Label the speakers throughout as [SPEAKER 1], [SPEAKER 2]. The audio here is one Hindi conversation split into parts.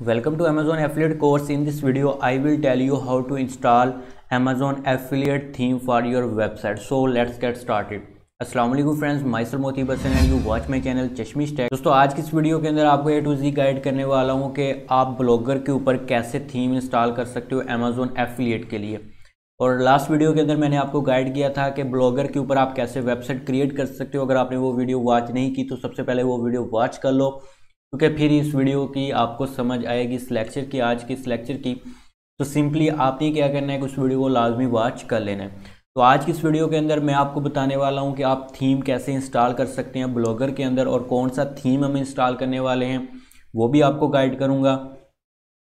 [SPEAKER 1] Welcome to Amazon Affiliate course. In this video, I will tell you how to install Amazon Affiliate theme for your website. So let's get started. असलम फ्रेंड्स माइसर मोती बसन and you watch my channel Chashmish स्टैक दोस्तों आज की इस वीडियो के अंदर आपको ए टू जी गाइड करने वाला हूँ कि आप ब्लॉगर के ऊपर कैसे थीम इंस्टॉल कर सकते हो अमेजोन एफिलिएट के लिए और लास्ट वीडियो के अंदर मैंने आपको गाइड किया था कि ब्लॉगर के ऊपर आप कैसे वेबसाइट क्रिएट कर सकते हो अगर आपने वो वीडियो वॉच नहीं की तो सबसे पहले वो वीडियो वॉच कर लो क्योंकि फिर इस वीडियो की आपको समझ आएगी इस लेक्चर की आज की इस लेक्चर की तो सिंपली आपने क्या करना है कि उस वीडियो को लाजमी वॉच कर लेना है तो आज की इस वीडियो के अंदर मैं आपको बताने वाला हूँ कि आप थीम कैसे इंस्टॉल कर सकते हैं ब्लॉगर के अंदर और कौन सा थीम हम इंस्टॉल करने वाले हैं वो भी आपको गाइड करूँगा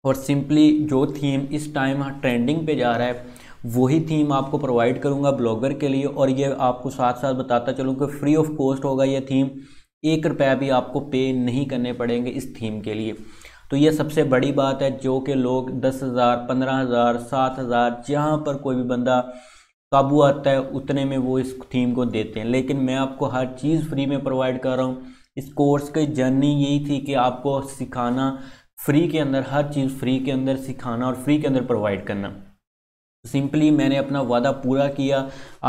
[SPEAKER 1] और सिंपली जो थीम इस टाइम ट्रेंडिंग पे जा रहा है वही थीम आपको प्रोवाइड करूँगा ब्लॉगर के लिए और ये आपको साथ साथ बताता चलूँ कि फ्री ऑफ कॉस्ट होगा ये थीम एक रुपया भी आपको पे नहीं करने पड़ेंगे इस थीम के लिए तो ये सबसे बड़ी बात है जो कि लोग दस हज़ार पंद्रह हज़ार सात हज़ार जहाँ पर कोई भी बंदा काबू आता है उतने में वो इस थीम को देते हैं लेकिन मैं आपको हर चीज़ फ्री में प्रोवाइड कर रहा हूँ इस कोर्स की जर्नी यही थी कि आपको सिखाना फ्री के अंदर हर चीज़ फ्री के अंदर सिखाना और फ्री के अंदर प्रोवाइड करना सिंपली मैंने अपना वादा पूरा किया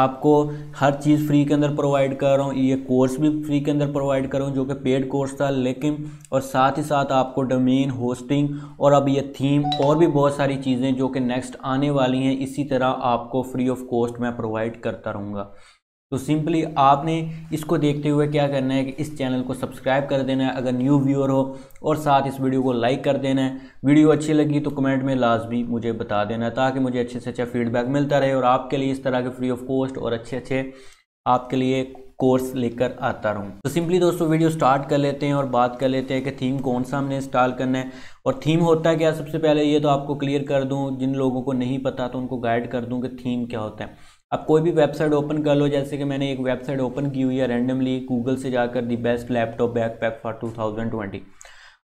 [SPEAKER 1] आपको हर चीज़ फ्री के अंदर प्रोवाइड कर रहा हूँ ये कोर्स भी फ्री के अंदर प्रोवाइड कर रहा हूँ जो कि पेड कोर्स था लेकिन और साथ ही साथ आपको डोमेन होस्टिंग और अब ये थीम और भी बहुत सारी चीज़ें जो कि नेक्स्ट आने वाली हैं इसी तरह आपको फ्री ऑफ कॉस्ट मैं प्रोवाइड करता रहूँगा तो सिंपली आपने इसको देखते हुए क्या करना है कि इस चैनल को सब्सक्राइब कर देना है अगर न्यू व्यूअर हो और साथ इस वीडियो को लाइक कर देना है वीडियो अच्छी लगी तो कमेंट में लाजमी मुझे बता देना है ताकि मुझे अच्छे से अच्छा फीडबैक मिलता रहे और आपके लिए इस तरह के फ्री ऑफ कॉस्ट और अच्छे अच्छे आपके लिए कोर्स लेकर आता रहूँ तो सिंपली दोस्तों वीडियो स्टार्ट कर लेते हैं और बात कर लेते हैं कि थीम कौन सा हमने इंस्टॉल करना है और थीम होता है क्या सबसे पहले ये तो आपको क्लियर कर दूँ जिन लोगों को नहीं पता तो उनको गाइड कर दूँ कि थीम क्या होता है आप कोई भी वेबसाइट ओपन कर लो जैसे कि मैंने एक वेबसाइट ओपन की हुई है रैंडमली गूगल से जाकर the best laptop backpack for 2020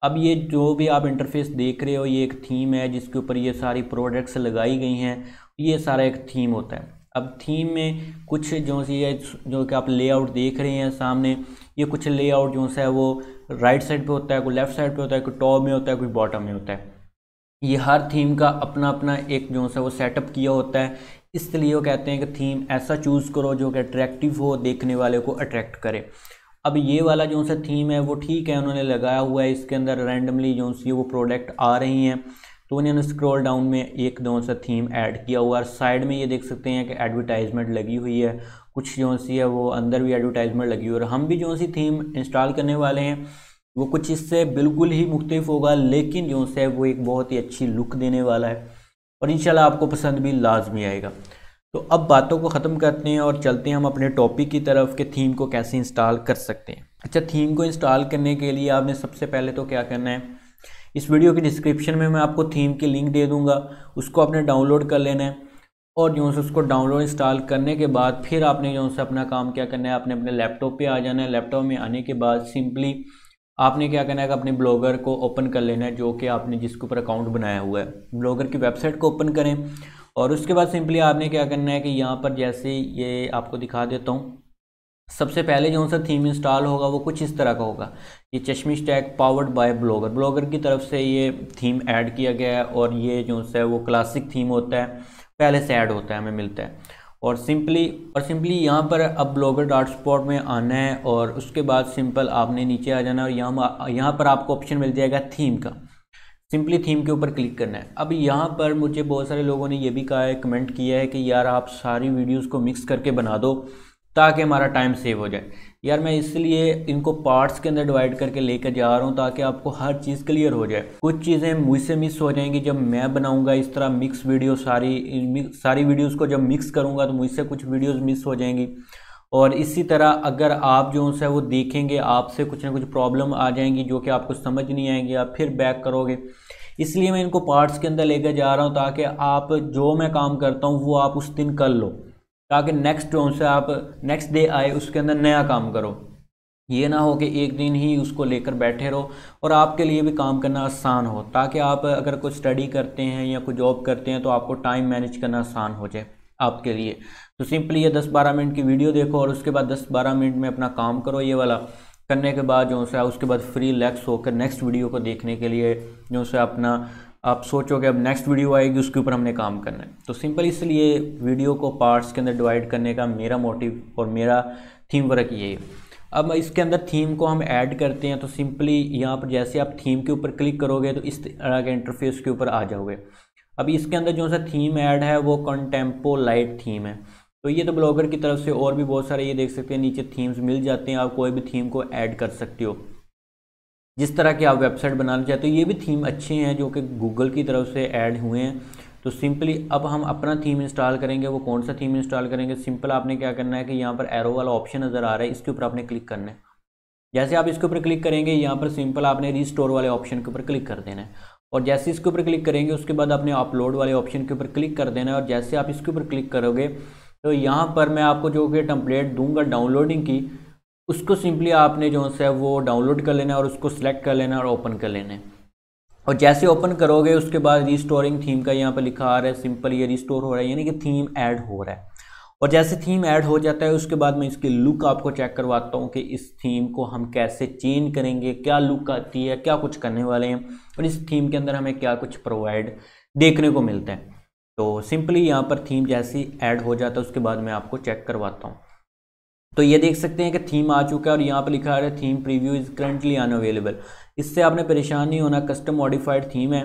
[SPEAKER 1] अब ये जो भी आप इंटरफेस देख रहे हो ये एक थीम है जिसके ऊपर ये सारी प्रोडक्ट्स लगाई गई हैं ये सारा एक थीम होता है अब थीम में कुछ जो सी है जो कि आप लेआउट देख रहे हैं सामने ये कुछ लेआउट जो सा है वो राइट साइड पे होता है कोई लेफ्ट साइड पे होता है कोई टॉप में होता है कोई बॉटम में होता है ये हर थीम का अपना अपना एक जो सा वो सेटअप किया होता है इसलिए वो कहते हैं कि थीम ऐसा चूज़ करो जो कि अट्रैक्टिव हो देखने वाले को अट्रैक्ट करे अब ये वाला जो सा थीम है वो ठीक है उन्होंने लगाया हुआ है इसके अंदर रैंडमली जो सी वो प्रोडक्ट आ रही हैं तो उन्होंने स्क्रॉल डाउन में एक दो सा थीम ऐड किया हुआ और साइड में ये देख सकते हैं कि एडवर्टाइजमेंट लगी हुई है कुछ जो सी है वो अंदर भी एडवर्टाइजमेंट लगी हुई है और हम भी जो सी थीम इंस्टॉल करने वाले हैं वो कुछ इससे बिल्कुल ही मुख्तफ होगा लेकिन जो से वो एक बहुत ही अच्छी लुक देने वाला है और इन आपको पसंद भी लाजमी आएगा तो अब बातों को ख़त्म करते हैं और चलते हैं हम अपने टॉपिक की तरफ के थीम को कैसे इंस्टॉल कर सकते हैं अच्छा थीम को इंस्टॉल करने के लिए आपने सबसे पहले तो क्या करना है इस वीडियो की डिस्क्रिप्शन में मैं आपको थीम की लिंक दे दूँगा उसको आपने डाउनलोड कर लेना है और जो है उसको डाउनलोड इंस्टॉल करने के बाद फिर आपने जो है अपना काम क्या करना है आपने अपने लैपटॉप पे आ जाना है लैपटॉप में आने के बाद सिंपली आपने क्या करना है कि अपने ब्लॉगर को ओपन कर लेना है जो कि आपने जिसके ऊपर अकाउंट बनाया हुआ है ब्लॉगर की वेबसाइट को ओपन करें और उसके बाद सिंपली आपने क्या करना है कि यहाँ पर जैसे ये आपको दिखा देता हूँ सबसे पहले जो सा थीम इंस्टॉल होगा वो कुछ इस तरह का होगा ये Chashmish tech powered by Blogger Blogger की तरफ से ये थीम ऐड किया गया है और ये जो सा वो क्लासिक थीम होता है पहले से ऐड होता है हमें मिलता है और सिंपली और सिंपली यहाँ पर अब ब्लॉगर डॉट स्पॉट में आना है और उसके बाद सिंपल आपने नीचे आ जाना है और यहाँ यहाँ पर आपको ऑप्शन मिल जाएगा थीम का सिंपली थीम के ऊपर क्लिक करना है अब यहाँ पर मुझे बहुत सारे लोगों ने यह भी कहा है कमेंट किया है कि यार आप सारी वीडियोज़ को मिक्स करके बना दो ताकि हमारा टाइम सेव हो जाए यार मैं इसलिए इनको पार्ट्स के अंदर डिवाइड करके लेकर जा रहा हूँ ताकि आपको हर चीज़ क्लियर हो जाए कुछ चीज़ें मुझसे मिस हो जाएंगी जब मैं बनाऊँगा इस तरह मिक्स वीडियो सारी सारी वीडियोस को जब मिक्स करूँगा तो मुझसे कुछ वीडियोस मिस हो जाएंगी और इसी तरह अगर आप जो उनसे वो देखेंगे आपसे कुछ ना कुछ प्रॉब्लम आ जाएंगी जो कि आपको समझ नहीं आएंगी आप फिर बैक करोगे इसलिए मैं इनको पार्ट्स के अंदर लेकर जा रहा हूँ ताकि आप जो मैं काम करता हूँ वो आप उस दिन कर लो ताकि नेक्स्ट टोन से आप नेक्स्ट डे आए उसके अंदर नया काम करो ये ना हो कि एक दिन ही उसको लेकर बैठे रहो और आपके लिए भी काम करना आसान हो ताकि आप अगर कुछ स्टडी करते हैं या कोई जॉब करते हैं तो आपको टाइम मैनेज करना आसान हो जाए आपके लिए तो सिंपली ये 10-12 मिनट की वीडियो देखो और उसके बाद 10-12 मिनट में अपना काम करो ये वाला करने के बाद जो है उसके बाद फ्री रिलैक्स होकर नेक्स्ट वीडियो को देखने के लिए जो है अपना आप सोचोगे अब नेक्स्ट वीडियो आएगी उसके ऊपर हमने काम करना है तो सिंपल इसलिए वीडियो को पार्ट्स के अंदर डिवाइड करने का मेरा मोटिव और मेरा थीम वर्क ये है अब इसके अंदर थीम को हम ऐड करते हैं तो सिंपली यहाँ पर जैसे आप थीम के ऊपर क्लिक करोगे तो इस तरह के इंटरफेस के ऊपर आ जाओगे अब इसके अंदर जो सा थीम ऐड है वो कंटेम्पो लाइट थीम है तो ये तो ब्लॉगर की तरफ से और भी बहुत सारे ये देख सकते हैं नीचे थीम्स मिल जाते हैं आप कोई भी थीम को ऐड कर सकते हो जिस तरह की आप वेबसाइट बनाना चाहते हो ये भी थीम अच्छे हैं जो कि गूगल की तरफ से ऐड हुए हैं तो सिंपली अब हम अपना थीम इंस्टॉल करेंगे वो कौन सा थीम इंस्टॉल करेंगे सिंपल आपने क्या करना है कि यहाँ पर एरो वाला ऑप्शन नज़र आ रहा है इसके ऊपर आपने क्लिक करना है जैसे आप इसके ऊपर क्लिक करेंगे यहाँ पर सिंपल आपने रीस्टोर वाले ऑप्शन के ऊपर क्लिक कर देना है और जैसे इसके ऊपर क्लिक करेंगे उसके बाद आपने अपलोड वाले ऑप्शन के ऊपर क्लिक कर देना है और जैसे आप इसके ऊपर क्लिक करोगे तो यहाँ पर मैं आपको जो कि टम्पलेट दूंगा डाउनलोडिंग की उसको सिंपली आपने जो है वो डाउनलोड कर लेना है और उसको सिलेक्ट कर लेना और ओपन कर लेना है और जैसे ओपन करोगे उसके बाद रिस्टोरिंग थीम का यहाँ पर लिखा आ रहा है सिंपल ये रिस्टोर हो रहा है यानी कि थीम ऐड हो रहा है और जैसे थीम ऐड हो जाता है उसके बाद मैं इसकी लुक आपको चेक करवाता हूँ कि इस थीम को हम कैसे चेंज करेंगे क्या लुक आती है क्या कुछ करने वाले हैं और इस थीम के अंदर हमें क्या कुछ प्रोवाइड देखने को मिलता है तो सिंपली यहाँ पर थीम जैसी ऐड हो जाता है उसके बाद मैं आपको चेक करवाता हूँ तो ये देख सकते हैं कि थीम आ चुका है और यहाँ पर लिखा है theme preview is currently unavailable इससे आपने परेशान नहीं होना कस्टम मॉडिफाइड थीम है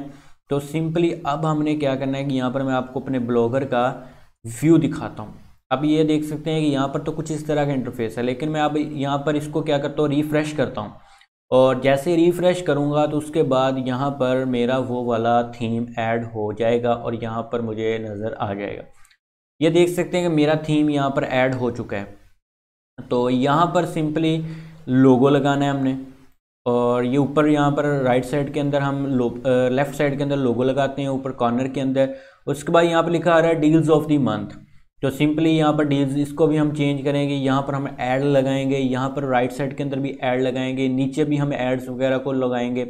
[SPEAKER 1] तो सिंपली अब हमने क्या करना है कि यहाँ पर मैं आपको अपने ब्लॉगर का व्यू दिखाता हूँ अब ये देख सकते हैं कि यहाँ पर तो कुछ इस तरह का इंटरफेस है लेकिन मैं अब यहाँ पर इसको क्या करता हूँ रिफ़्रेश करता हूँ और जैसे रिफ़्रेश करूँगा तो उसके बाद यहाँ पर मेरा वो वाला थीम ऐड हो जाएगा और यहाँ पर मुझे नज़र आ जाएगा ये देख सकते हैं कि मेरा थीम यहाँ पर ऐड हो चुका है तो यहाँ पर सिंपली लोगो लगाना है हमने और ये ऊपर यहाँ पर राइट साइड के अंदर हम लेफ्ट साइड के अंदर लोगो लगाते हैं ऊपर कॉर्नर के अंदर उसके बाद यहाँ पर लिखा आ रहा है डील्स ऑफ दी मंथ तो सिंपली यहाँ पर डील्स इसको भी हम चेंज करेंगे यहाँ पर हम ऐड लगाएंगे यहाँ पर राइट साइड के अंदर भी ऐड लगाएंगे नीचे भी हम एड्स वगैरह को लगाएंगे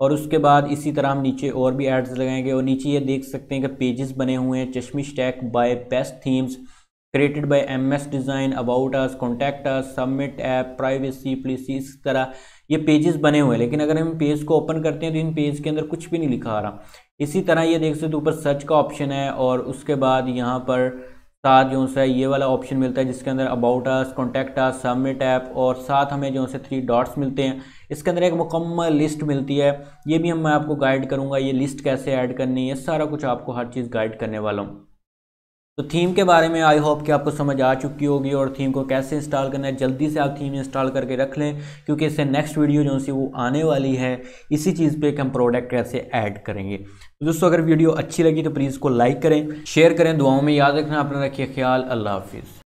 [SPEAKER 1] और उसके बाद इसी तरह हम नीचे और भी एड्स लगाएंगे और नीचे ये देख सकते हैं कि पेजेस बने हुए हैं Chashmish tech by best themes created by M S design about us contact us submit app privacy policy इस तरह ये पेजेस बने हुए हैं लेकिन अगर हम पेज को ओपन करते हैं तो इन पेज के अंदर कुछ भी नहीं लिखा आ रहा इसी तरह ये देख सकते तो ऊपर सर्च का ऑप्शन है और उसके बाद यहाँ पर साथ जो सा ये वाला ऑप्शन मिलता है जिसके अंदर about us contact us submit app और साथ हमें जो से थ्री डॉट्स मिलते हैं इसके अंदर एक मुकम्मल लिस्ट मिलती है ये भी हम मैं आपको गाइड करूँगा ये लिस्ट कैसे ऐड करनी है सारा कुछ आपको हर चीज़ गाइड करने वाला हूँ तो थीम के बारे में आई होप कि आपको समझ आ चुकी होगी और थीम को कैसे इंस्टॉल करना है जल्दी से आप थीम इंस्टॉल करके रख लें क्योंकि इससे नेक्स्ट वीडियो जो सी वो आने वाली है इसी चीज़ पे हम प्रोडक्ट कैसे ऐड करेंगे तो दोस्तों अगर वीडियो अच्छी लगी तो प्लीज़ को लाइक करें शेयर करें दुआओं में याद रखना अपना रखिए ख्याल अल्लाह हाफिज़